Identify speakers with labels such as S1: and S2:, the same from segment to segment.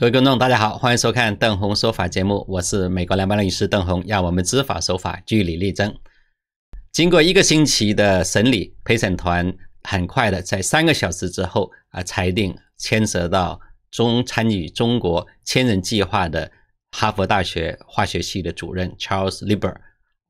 S1: 各位观众，大家好，欢迎收看邓红说法节目，我是美国联邦律师邓红，让我们知法守法，据理力争。经过一个星期的审理，陪审团很快的在三个小时之后啊，裁定牵涉到中参与中国“千人计划”的哈佛大学化学系的主任 Charles Lieber。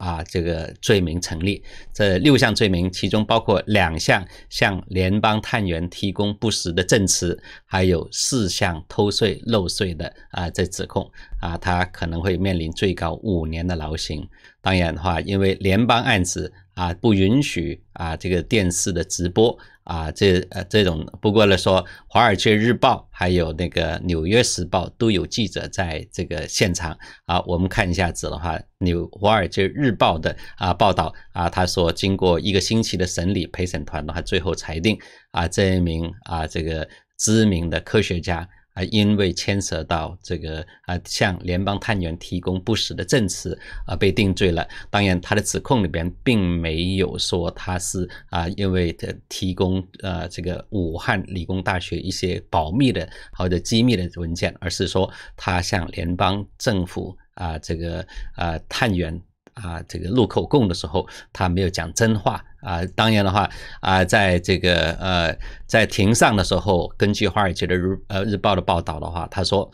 S1: 啊，这个罪名成立，这六项罪名其中包括两项向联邦探员提供不实的证词，还有四项偷税漏税的啊这指控。啊，他可能会面临最高五年的牢刑。当然的话，因为联邦案子啊不允许啊这个电视的直播啊这呃这种。不过来说，《华尔街日报》还有那个《纽约时报》都有记者在这个现场。啊。我们看一下子的话，《纽华尔街日报》的啊报道啊，他说经过一个星期的审理，陪审团的话最后裁定啊，这一名啊这个知名的科学家。因为牵涉到这个啊，向联邦探员提供不实的证词而被定罪了。当然，他的指控里边并没有说他是啊，因为提供呃这个武汉理工大学一些保密的或者机密的文件，而是说他向联邦政府啊这个啊探员。啊，这个录口供的时候，他没有讲真话啊。当然的话，啊，在这个呃，在庭上的时候，根据华尔街的日呃日报的报道的话，他说，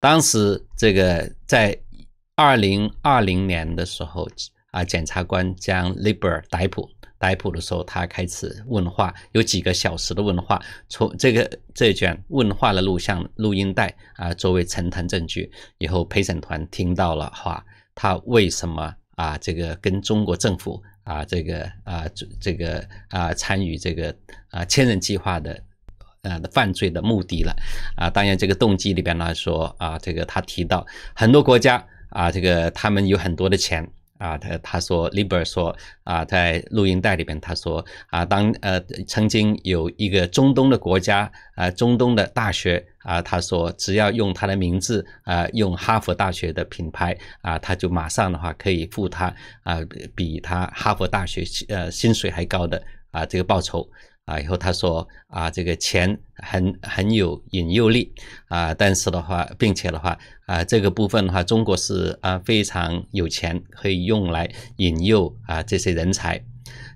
S1: 当时这个在二零二零年的时候啊，检察官将 l i b e r 逮捕逮捕的时候，他开始问话，有几个小时的问话，从这个这卷问话的录像录音带啊，作为呈堂证据以后，陪审团听到了话，他为什么？啊，这个跟中国政府啊，这个啊，这个啊，参与这个啊“千人计划”的啊犯罪的目的了啊。当然，这个动机里边呢，说啊，这个他提到很多国家啊，这个他们有很多的钱啊。他他说，里伯说啊，在录音带里边他说啊，当呃曾经有一个中东的国家啊，中东的大学。啊，他说只要用他的名字，啊，用哈佛大学的品牌，啊，他就马上的话可以付他，啊，比他哈佛大学，呃，薪水还高的，啊，这个报酬，啊，以后他说，啊，这个钱很很有引诱力，啊，但是的话，并且的话，啊，这个部分的话，中国是啊非常有钱，可以用来引诱啊这些人才。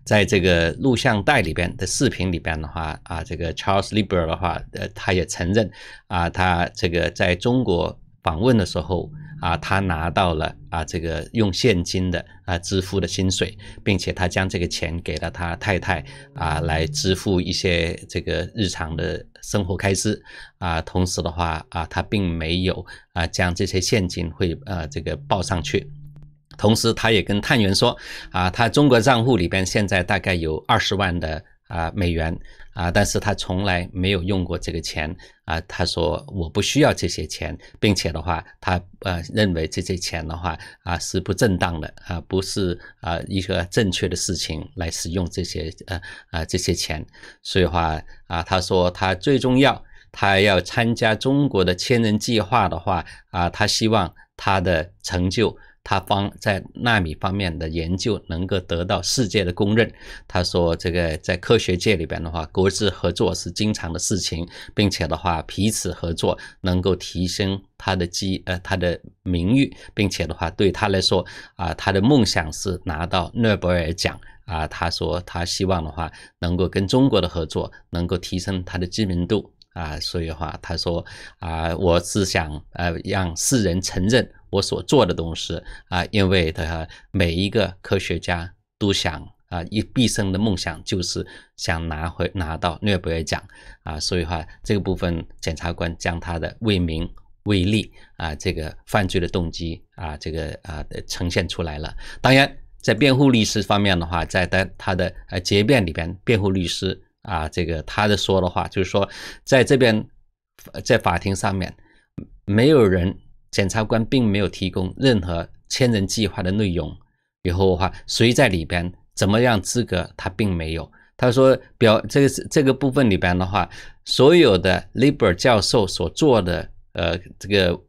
S1: 在这个录像带里边的视频里边的话，啊，这个 Charles Liber 的话，呃，他也承认，啊，他这个在中国访问的时候，啊，他拿到了啊，这个用现金的啊支付的薪水，并且他将这个钱给了他太太，啊，来支付一些这个日常的生活开支，啊，同时的话，啊，他并没有啊将这些现金会啊这个报上去。同时，他也跟探员说：“啊，他中国账户里边现在大概有二十万的啊美元啊，但是他从来没有用过这个钱啊。他说我不需要这些钱，并且的话，他呃认为这些钱的话啊是不正当的啊，不是啊一个正确的事情来使用这些呃啊这些钱。所以话啊，他说他最重要，他要参加中国的千人计划的话啊，他希望他的成就。”他方在纳米方面的研究能够得到世界的公认。他说，这个在科学界里边的话，国际合作是经常的事情，并且的话，彼此合作能够提升他的机呃他的名誉，并且的话对他来说啊，他的梦想是拿到诺贝尔奖啊。他说他希望的话能够跟中国的合作，能够提升他的知名度。啊，所以话，他说，啊，我是想呃，让世人承认我所做的东西啊，因为他每一个科学家都想啊，一毕生的梦想就是想拿回拿到诺贝尔奖啊，所以话，这个部分检察官将他的为名为利啊，这个犯罪的动机啊，这个啊呈现出来了。当然，在辩护律师方面的话，在他他的呃结辩里边，辩护律师。啊，这个他的说的话就是说，在这边，在法庭上面，没有人，检察官并没有提供任何“千人计划”的内容。以后的话，谁在里边，怎么样资格，他并没有。他说，表这个这个部分里边的话，所有的 Liber 教授所做的呃这个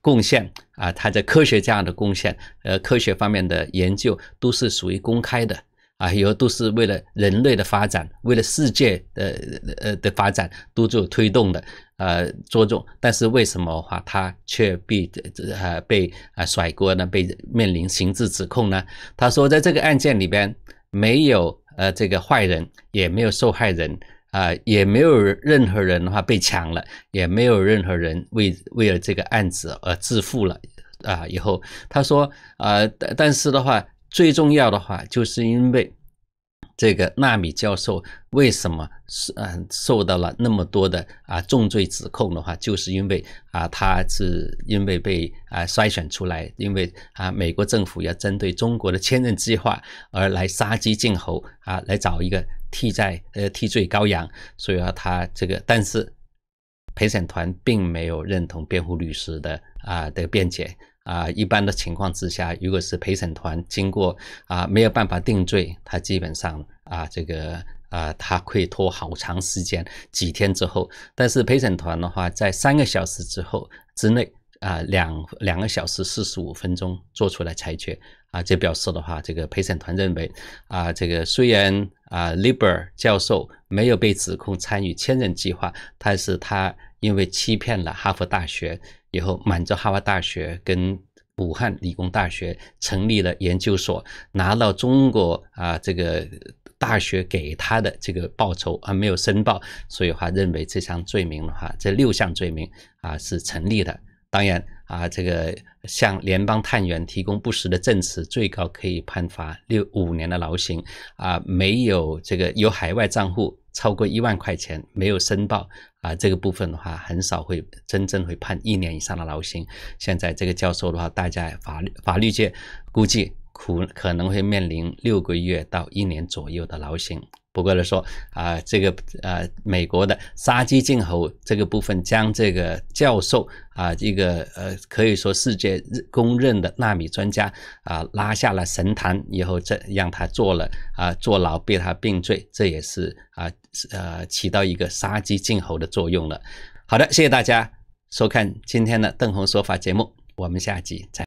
S1: 贡献啊，他在科学家的贡献，呃，科学方面的研究都是属于公开的。啊，以后都是为了人类的发展，为了世界的呃呃的发展，都做推动的，呃，着重。但是为什么话他却被呃被啊甩锅呢？被面临刑事指控呢？他说，在这个案件里边，没有呃这个坏人，也没有受害人，啊，也没有任何人的话被抢了，也没有任何人为为了这个案子而自负了，啊，以后他说，啊，但是的话。最重要的话，就是因为这个纳米教授为什么是嗯受到了那么多的啊重罪指控的话，就是因为啊他是因为被啊筛选出来，因为啊美国政府要针对中国的千人计划而来杀鸡儆猴啊来找一个替在呃替罪羔羊，所以啊他这个但是陪审团并没有认同辩护律师的啊的辩解。啊，一般的情况之下，如果是陪审团经过啊没有办法定罪，他基本上啊这个啊他会拖好长时间，几天之后。但是陪审团的话，在三个小时之后之内啊两两个小时四十五分钟做出来裁决啊，这表示的话，这个陪审团认为啊这个虽然啊 l i b e r 教授没有被指控参与千人计划，但是他因为欺骗了哈佛大学。以后，满洲哈瓦大学跟武汉理工大学成立了研究所，拿到中国啊这个大学给他的这个报酬啊没有申报，所以他认为这项罪名的话，这六项罪名啊是成立的。当然啊，这个向联邦探员提供不实的证词，最高可以判罚六五年的牢刑。啊，没有这个有海外账户超过一万块钱没有申报啊，这个部分的话，很少会真正会判一年以上的牢刑。现在这个教授的话，大家法律法律界估计。苦可能会面临六个月到一年左右的劳刑。不过来说啊，这个呃，美国的杀鸡儆猴这个部分，将这个教授啊，一个呃，可以说世界公认的纳米专家啊，拉下了神坛以后，再让他坐了啊，坐牢被他定罪，这也是啊，呃，起到一个杀鸡儆猴的作用了。好的，谢谢大家收看今天的邓红说法节目，我们下集再。